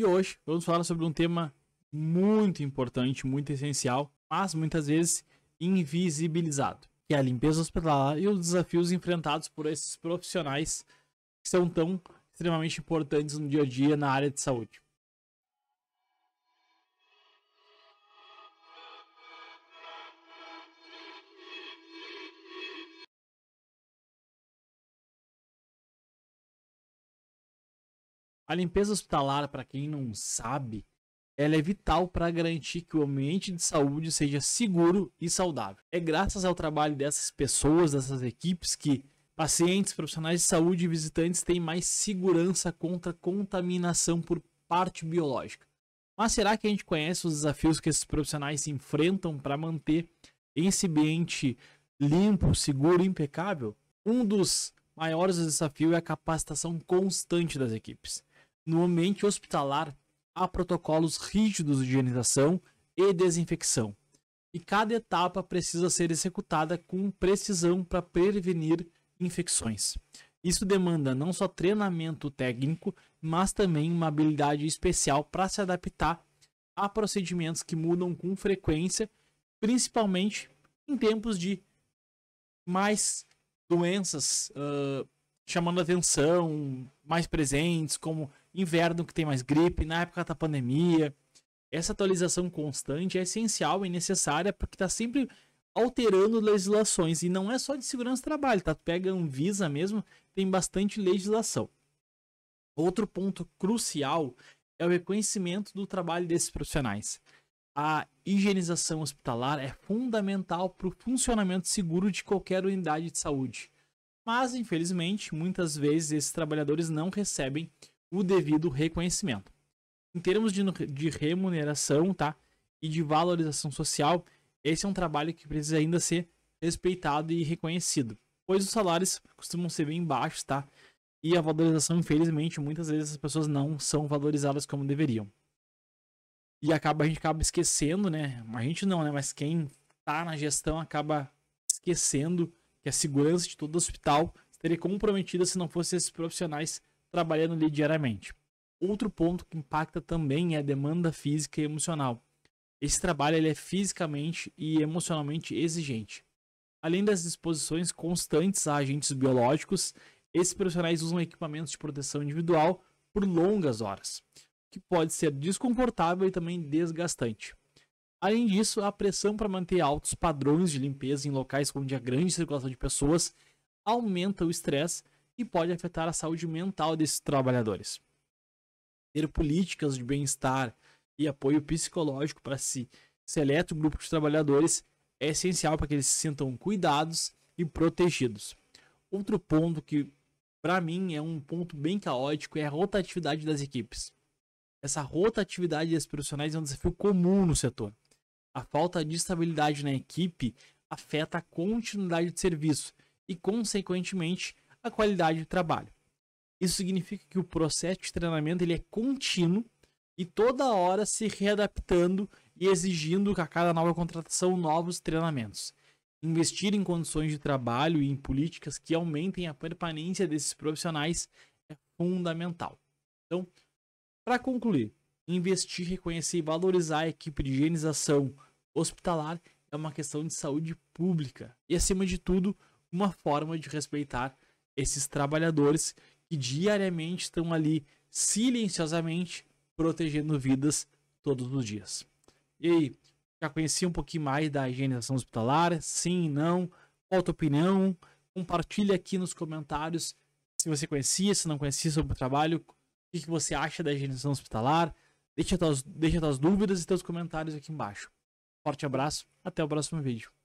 E hoje vamos falar sobre um tema muito importante, muito essencial, mas muitas vezes invisibilizado, que é a limpeza hospitalar e os desafios enfrentados por esses profissionais que são tão extremamente importantes no dia a dia na área de saúde. A limpeza hospitalar, para quem não sabe, ela é vital para garantir que o ambiente de saúde seja seguro e saudável. É graças ao trabalho dessas pessoas, dessas equipes, que pacientes, profissionais de saúde e visitantes têm mais segurança contra contaminação por parte biológica. Mas será que a gente conhece os desafios que esses profissionais enfrentam para manter esse ambiente limpo, seguro e impecável? Um dos maiores desafios é a capacitação constante das equipes. No ambiente hospitalar, há protocolos rígidos de higienização e desinfecção, e cada etapa precisa ser executada com precisão para prevenir infecções. Isso demanda não só treinamento técnico, mas também uma habilidade especial para se adaptar a procedimentos que mudam com frequência, principalmente em tempos de mais doenças uh, chamando atenção, mais presentes, como inverno que tem mais gripe, na época da pandemia. Essa atualização constante é essencial e necessária porque está sempre alterando legislações. E não é só de segurança do trabalho, tá? pega um Anvisa mesmo, tem bastante legislação. Outro ponto crucial é o reconhecimento do trabalho desses profissionais. A higienização hospitalar é fundamental para o funcionamento seguro de qualquer unidade de saúde. Mas, infelizmente, muitas vezes esses trabalhadores não recebem o devido reconhecimento. Em termos de, de remuneração tá? e de valorização social, esse é um trabalho que precisa ainda ser respeitado e reconhecido, pois os salários costumam ser bem baixos, tá? E a valorização, infelizmente, muitas vezes as pessoas não são valorizadas como deveriam. E acaba a gente acaba esquecendo, né? A gente não, né? Mas quem tá na gestão acaba esquecendo que a segurança de todo o hospital estaria comprometida se não fossem esses profissionais trabalhando ali diariamente. Outro ponto que impacta também é a demanda física e emocional. Esse trabalho ele é fisicamente e emocionalmente exigente. Além das exposições constantes a agentes biológicos, esses profissionais usam equipamentos de proteção individual por longas horas, que pode ser desconfortável e também desgastante. Além disso, a pressão para manter altos padrões de limpeza em locais onde há grande circulação de pessoas aumenta o estresse pode afetar a saúde mental desses trabalhadores. Ter políticas de bem-estar e apoio psicológico para esse seleto grupo de trabalhadores é essencial para que eles se sintam cuidados e protegidos. Outro ponto que, para mim, é um ponto bem caótico é a rotatividade das equipes. Essa rotatividade dos profissionais é um desafio comum no setor. A falta de estabilidade na equipe afeta a continuidade de serviço e, consequentemente, a qualidade do trabalho. Isso significa que o processo de treinamento ele é contínuo e toda hora se readaptando e exigindo a cada nova contratação novos treinamentos. Investir em condições de trabalho e em políticas que aumentem a permanência desses profissionais é fundamental. Então, para concluir, investir, reconhecer e valorizar a equipe de higienização hospitalar é uma questão de saúde pública e, acima de tudo, uma forma de respeitar esses trabalhadores que diariamente estão ali silenciosamente protegendo vidas todos os dias. E aí, já conheci um pouquinho mais da higienização hospitalar? Sim, não? Qual a tua opinião? Compartilha aqui nos comentários se você conhecia, se não conhecia sobre o trabalho, o que, você acha da higienização hospitalar. Deixa tuas, deixa tuas dúvidas e teus comentários aqui embaixo. Forte abraço, até o próximo vídeo.